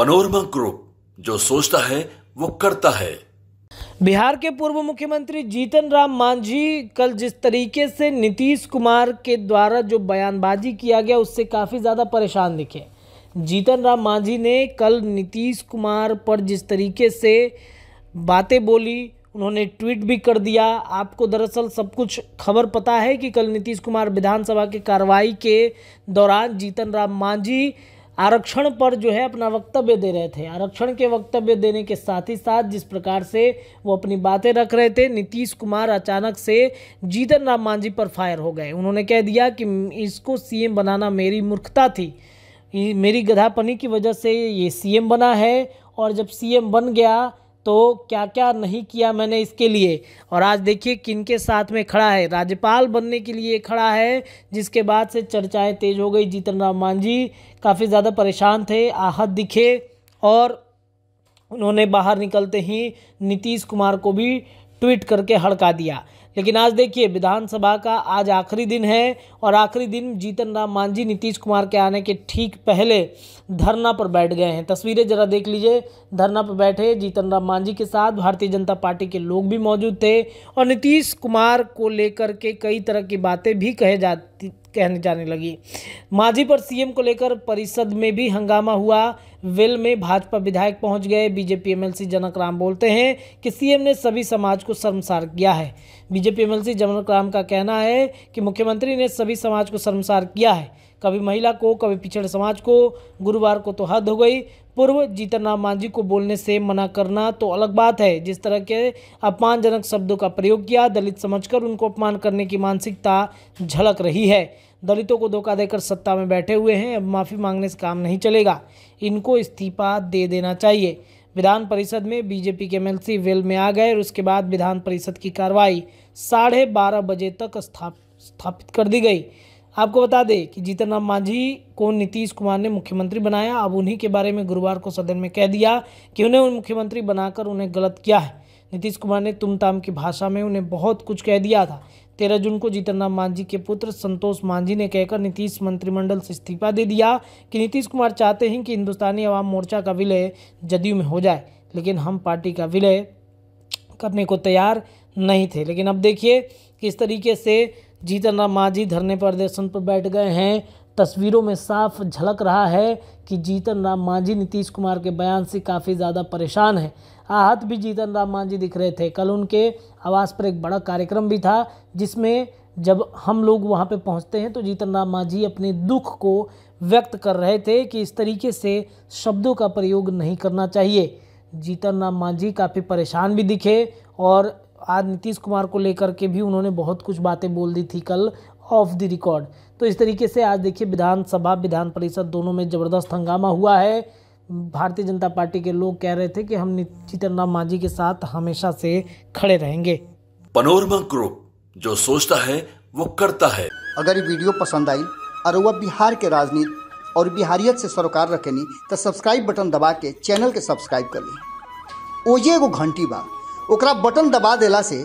panorama group जो सोचता है वो करता है बिहार के पूर्व मुख्यमंत्री जीतन राम मांझी कल जिस तरीके से नीतीश कुमार के द्वारा जो बयानबाजी किया गया उससे काफ़ी ज़्यादा परेशान दिखे जीतन राम मांझी ने कल नीतीश कुमार पर जिस तरीके से बातें बोली उन्होंने ट्वीट भी कर दिया आपको दरअसल सब कुछ खबर पता है कि कल नीतीश कुमार विधानसभा के कार्रवाई के दौरान जीतन राम मांझी आरक्षण पर जो है अपना वक्तव्य दे रहे थे आरक्षण के वक्तव्य देने के साथ ही साथ जिस प्रकार से वो अपनी बातें रख रहे थे नीतीश कुमार अचानक से जीतन राम मांझी पर फायर हो गए उन्होंने कह दिया कि इसको सीएम बनाना मेरी मूर्खता थी मेरी गधापनी की वजह से ये सीएम बना है और जब सीएम बन गया तो क्या क्या नहीं किया मैंने इसके लिए और आज देखिए किन के साथ में खड़ा है राज्यपाल बनने के लिए खड़ा है जिसके बाद से चर्चाएं तेज हो गई जीतन राम मांझी काफ़ी ज़्यादा परेशान थे आहत दिखे और उन्होंने बाहर निकलते ही नीतीश कुमार को भी ट्वीट करके हड़का दिया लेकिन आज देखिए विधानसभा का आज आखिरी दिन है और आखिरी दिन जीतन राम मांझी नीतीश कुमार के आने के ठीक पहले धरना पर बैठ गए हैं तस्वीरें जरा देख लीजिए धरना पर बैठे जीतन राम मांझी के साथ भारतीय जनता पार्टी के लोग भी मौजूद थे और नीतीश कुमार को लेकर के कई तरह की बातें भी कहे जाती कहने जाने लगी मांझी पर सीएम को लेकर परिषद में भी हंगामा हुआ विल में भाजपा विधायक पहुंच गए बीजेपी एमएलसी जनक राम बोलते हैं कि सीएम ने सभी समाज को शर्मसार किया है बीजेपी एमएलसी जनक राम का कहना है कि मुख्यमंत्री ने सभी समाज को शर्मसार किया है कभी महिला को कभी पिछड़े समाज को गुरुवार को तो हद हो गई पूर्व जीतन राम मांझी को बोलने से मना करना तो अलग बात है जिस तरह के अपमानजनक शब्दों का प्रयोग किया दलित समझकर उनको अपमान करने की मानसिकता झलक रही है दलितों को धोखा देकर सत्ता में बैठे हुए हैं अब माफ़ी मांगने से काम नहीं चलेगा इनको इस्तीफा दे देना चाहिए विधान परिषद में बीजेपी के एमएलसी वेल में आ गए और उसके बाद विधान परिषद की कार्रवाई साढ़े बारह बजे तक स्थाप स्थापित कर दी गई आपको बता दें कि जीतन राम मांझी को नीतीश कुमार ने मुख्यमंत्री बनाया अब उन्हीं के बारे में गुरुवार को सदन में कह दिया कि उन्हें उन मुख्यमंत्री बनाकर उन्हें गलत किया है नीतीश कुमार ने तुम ताम की भाषा में उन्हें बहुत कुछ कह दिया था तेरह जून को जीतन मांझी के पुत्र संतोष मांझी ने कहकर नीतीश मंत्रिमंडल से इस्तीफा दे दिया कि नीतीश कुमार चाहते हैं कि हिंदुस्तानी अवाम मोर्चा का विलय जदयू में हो जाए लेकिन हम पार्टी का विलय करने को तैयार नहीं थे लेकिन अब देखिए किस तरीके से जीतन राम मांझी धरने प्रदर्शन पर बैठ गए हैं तस्वीरों में साफ झलक रहा है कि जीतन राम मांझी नीतीश कुमार के बयान से काफ़ी ज़्यादा परेशान हैं आहत भी जीतन राम मांझी दिख रहे थे कल उनके आवास पर एक बड़ा कार्यक्रम भी था जिसमें जब हम लोग वहाँ पे पहुँचते हैं तो जीतन राम मांझी अपने दुख को व्यक्त कर रहे थे कि इस तरीके से शब्दों का प्रयोग नहीं करना चाहिए जीतन राम मांझी काफ़ी परेशान भी दिखे और आज नीतीश कुमार को लेकर के भी उन्होंने बहुत कुछ बातें बोल दी थी कल ऑफ द रिकॉर्ड तो इस तरीके से आज देखिए विधानसभा विधान परिषद दोनों में ज़बरदस्त हंगामा हुआ है भारतीय जनता पार्टी के लोग कह रहे थे कि हम जीतन राम मांझी के साथ हमेशा से खड़े रहेंगे पनोरमा ग्रुप जो सोचता है वो करता है अगर ये वीडियो पसंद आई और वह बिहार के राजनीति और बिहारियत से सरोकार रखेनी तो सब्सक्राइब बटन दबा के चैनल के सब्सक्राइब कर ली ओजे घंटी बा ओकरा बटन दबा देला से